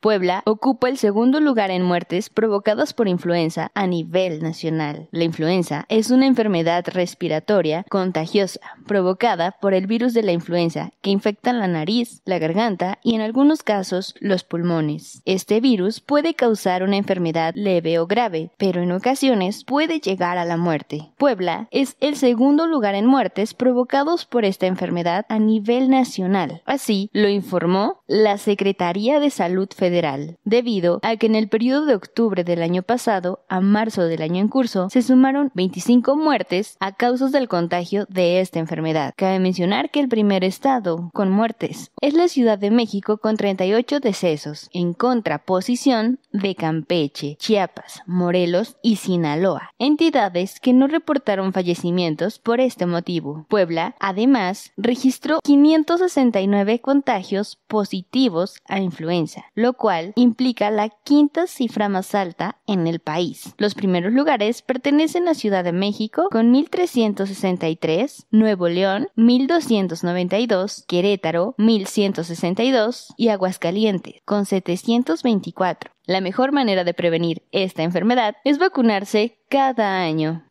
Puebla ocupa el segundo lugar en muertes provocadas por influenza a nivel nacional. La influenza es una enfermedad respiratoria contagiosa provocada por el virus de la influenza que infecta la nariz, la garganta y en algunos casos los pulmones. Este virus puede causar una enfermedad leve o grave, pero en ocasiones puede llegar a la muerte. Puebla es el segundo lugar en muertes provocados por esta enfermedad a nivel nacional. Así lo informó la Secretaría de Salud Federal federal, debido a que en el periodo de octubre del año pasado a marzo del año en curso se sumaron 25 muertes a causas del contagio de esta enfermedad. Cabe mencionar que el primer estado con muertes es la Ciudad de México con 38 decesos, en contraposición de Campeche, Chiapas, Morelos y Sinaloa, entidades que no reportaron fallecimientos por este motivo. Puebla, además, registró 569 contagios positivos a influenza, lo cual implica la quinta cifra más alta en el país. Los primeros lugares pertenecen a Ciudad de México con 1.363, Nuevo León 1.292, Querétaro 1.162 y Aguascalientes con 724. La mejor manera de prevenir esta enfermedad es vacunarse cada año.